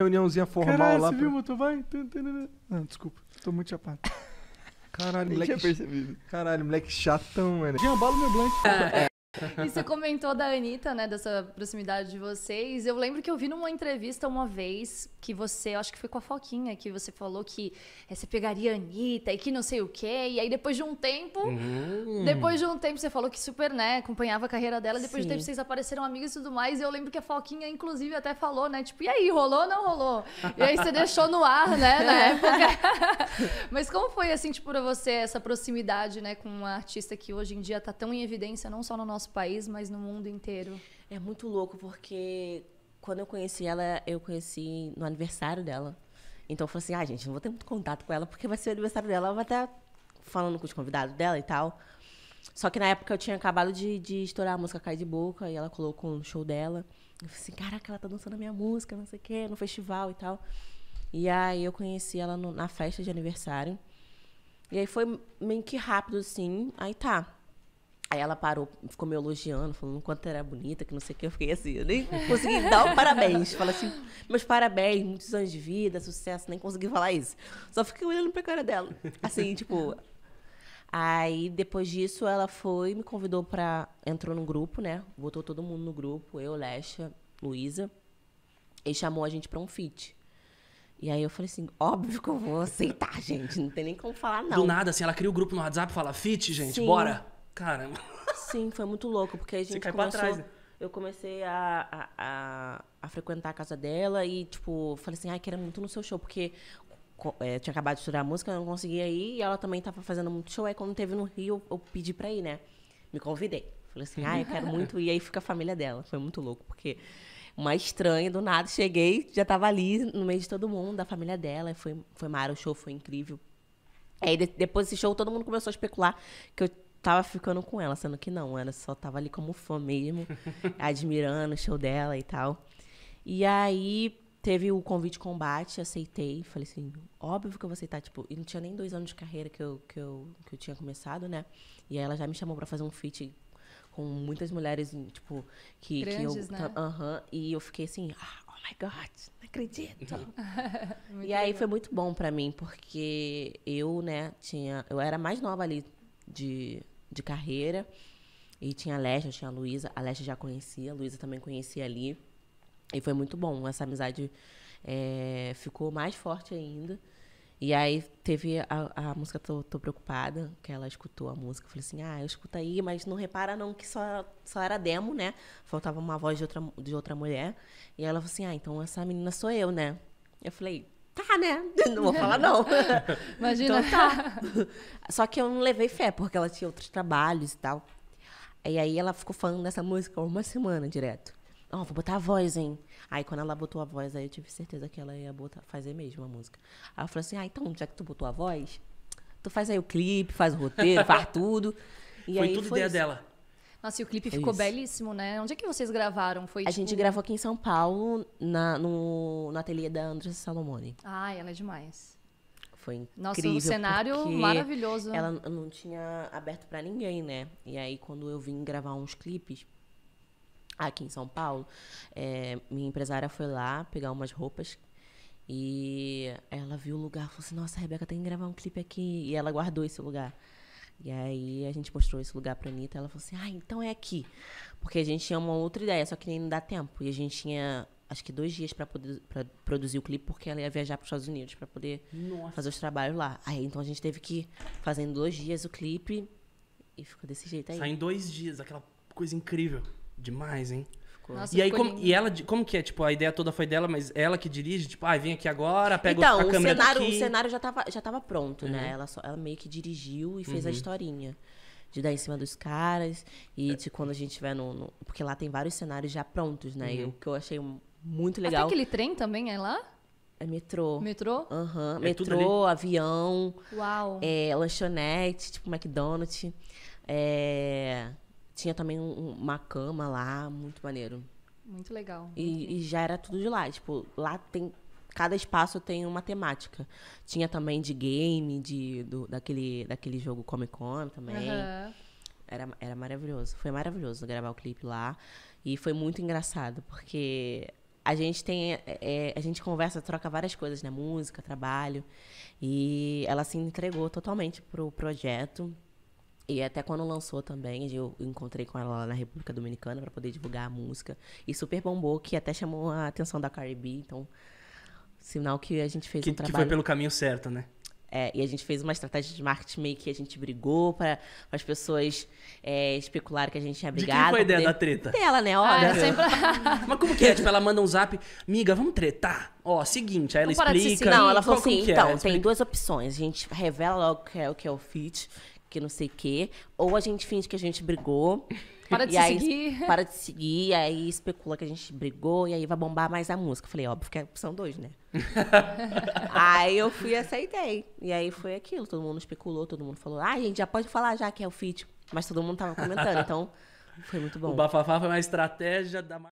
reuniãozinha formal Caralho, lá. Você pra... viu o motoboy? Não, desculpa. Tô muito chapado. Caralho, moleque. Tinha percebido. Caralho, moleque chatão, mano. Jambalo meu blank. Ah, é. E você comentou da Anitta, né, dessa proximidade de vocês. Eu lembro que eu vi numa entrevista uma vez que você, acho que foi com a Foquinha, que você falou que é, você pegaria a Anitta e que não sei o quê. E aí depois de um tempo, hum. depois de um tempo você falou que super, né, acompanhava a carreira dela. Depois Sim. de um tempo vocês apareceram amigos e tudo mais. E eu lembro que a Foquinha, inclusive, até falou, né, tipo, e aí, rolou ou não rolou? E aí você deixou no ar, né, na época. Mas como foi, assim, tipo, pra você essa proximidade, né, com uma artista que hoje em dia tá tão em evidência, não só no nosso nosso país, mas no mundo inteiro. É muito louco, porque quando eu conheci ela, eu conheci no aniversário dela. Então eu falei assim, ah, gente, não vou ter muito contato com ela, porque vai ser o aniversário dela, ela vai estar falando com os convidados dela e tal. Só que na época eu tinha acabado de, de estourar a música Cai de Boca, e ela colocou um show dela. Eu falei assim, caraca, ela tá dançando a minha música, não sei o quê, no festival e tal. E aí eu conheci ela no, na festa de aniversário. E aí foi meio que rápido, assim. Aí tá. Aí ela parou, ficou me elogiando, falando o quanto era bonita, que não sei o que. Eu fiquei assim, eu nem consegui dar o um parabéns. Fala assim, meus parabéns, muitos anos de vida, sucesso, nem consegui falar isso. Só fiquei olhando pra cara dela. Assim, tipo. Aí depois disso ela foi, me convidou pra. Entrou num grupo, né? Botou todo mundo no grupo, eu, Lesha, Luísa. E chamou a gente pra um fit. E aí eu falei assim, óbvio que eu vou aceitar, gente. Não tem nem como falar, não. Do nada, assim, ela cria o grupo no WhatsApp e fala, fit, gente, Sim. bora. Caramba. Sim, foi muito louco, porque a gente Você cai começou... Pra trás, né? Eu comecei a, a, a, a, frequentar a casa dela e, tipo, falei assim, ai, quero muito no seu show, porque é, tinha acabado de estudar música, não conseguia ir, e ela também tava fazendo muito show. Aí quando teve no Rio, eu pedi pra ir, né? Me convidei. Falei assim, ah, eu quero muito ir. Aí fica a família dela. Foi muito louco, porque uma estranha, do nada, cheguei, já tava ali no meio de todo mundo, da família dela. Foi, foi mara, o show foi incrível. Aí de, depois desse show, todo mundo começou a especular que eu tava ficando com ela, sendo que não, ela só tava ali como fã mesmo, admirando o show dela e tal. E aí teve o convite combate, aceitei, falei assim, óbvio que eu vou aceitar, tipo, e não tinha nem dois anos de carreira que eu, que eu, que eu tinha começado, né? E aí ela já me chamou para fazer um feat com muitas mulheres, tipo, que, Grandes, que eu. Né? Uh -huh, e eu fiquei assim, ah, oh my god, não acredito. Uhum. e aí legal. foi muito bom para mim, porque eu, né, tinha. Eu era mais nova ali de, de carreira. E tinha a Lesha, tinha a Luísa. A Lesha já conhecia, a Luísa também conhecia ali. E foi muito bom. Essa amizade é, ficou mais forte ainda. E aí teve a, a música tô, tô, Preocupada, que ela escutou a música. Eu falei assim, ah, eu escuto aí, mas não repara não que só, só era demo, né? Faltava uma voz de outra, de outra mulher. E ela falou assim, ah, então essa menina sou eu, né? Eu falei, tá, né? Não vou falar, não. Imagina. Então, tá. Só que eu não levei fé, porque ela tinha outros trabalhos e tal. E aí ela ficou falando dessa música uma semana direto. Ó, oh, vou botar a voz, hein? Aí quando ela botou a voz, aí eu tive certeza que ela ia botar, fazer mesmo a música. Aí ela falou assim, ah, então, já que tu botou a voz, tu faz aí o clipe, faz o roteiro, faz tudo. E foi aí tudo foi ideia isso. dela. Nossa, e o clipe Foi é ficou isso. belíssimo, né? Onde é que vocês gravaram? Foi, a tipo... gente gravou aqui em São Paulo, na, no, no ateliê da Andressa Salomone. Ai, ela é demais. Foi incrível. Nossa, um cenário maravilhoso. Ela não tinha aberto para ninguém, né? E aí, quando eu vim gravar uns clipes aqui em São Paulo, é, minha empresária foi lá pegar umas roupas e ela viu o lugar e falou assim: Nossa, a Rebeca tem que gravar um clipe aqui. E ela guardou esse lugar. E aí a gente mostrou esse lugar pra Anitta, ela falou assim, ah, então é aqui. Porque a gente tinha uma outra ideia, só que nem dá tempo. E a gente tinha acho que dois dias para produzir o clipe, porque ela ia viajar para os Estados Unidos para poder Nossa. fazer os trabalhos lá. Aí então a gente teve que ir fazendo dois dias o clipe e ficou desse jeito aí. Sai em dois dias, aquela coisa incrível. Demais, hein? Tipo, Nossa, e aí, como, e ela, como que é? Tipo, a ideia toda foi dela, mas ela que dirige, tipo, ah, vem aqui agora, pega então, a o câmera Então, o cenário já tava, já tava pronto, né? uhum. né? Ela, só, ela meio que dirigiu e fez uhum. a historinha de dar em cima dos caras e de quando a gente tiver no, no, Porque lá tem vários cenários já prontos, né? Uhum. E o que eu achei muito legal. Até aquele trem também é lá? É metrô. Metrô? Aham. Uhum. É metrô, avião. Uau. É, lanchonete, tipo McDonald's. É. Tinha também um, uma cama lá, muito maneiro. Muito legal. E, e já era tudo de lá. Tipo, lá tem cada espaço tem uma temática. Tinha também de game, de, do, daquele, daquele jogo Comic Con também. Uhum. Era, era maravilhoso. Foi maravilhoso gravar o clipe lá. E foi muito engraçado, porque a gente tem. É, é a gente conversa, troca várias coisas, né? Música, trabalho. E ela se entregou totalmente pro projeto. E até quando lançou também, eu encontrei com ela lá na República Dominicana para poder divulgar a música. E super bombou, que até chamou a atenção da Caribe. Então, sinal que a gente fez que, um trabalho... Que foi pelo caminho certo, né? É, e a gente fez uma estratégia de marketing meio que a gente brigou para as pessoas é, que a gente ia é brigar. De quem foi a ideia poder... da treta? Dela, né? Olha. Ah, sempre... Mas como que é? Tipo, ela manda um zap, miga, vamos tretar? Ó, seguinte, aí ela explica. Não, ela falou assim, é? então, tem duas opções. A gente revela logo o que é, o que é o fit, que não sei o quê. Ou a gente finge que a gente brigou. Para de aí, seguir. Para de seguir, aí especula que a gente brigou e aí vai bombar mais a música. Falei, óbvio que é, são dois, né? aí eu fui e aceitei. E aí foi aquilo, todo mundo especulou, todo mundo falou, ah, gente, já pode falar já que é o feat. Mas todo mundo tava comentando, então foi muito bom. O bafafá foi uma estratégia da...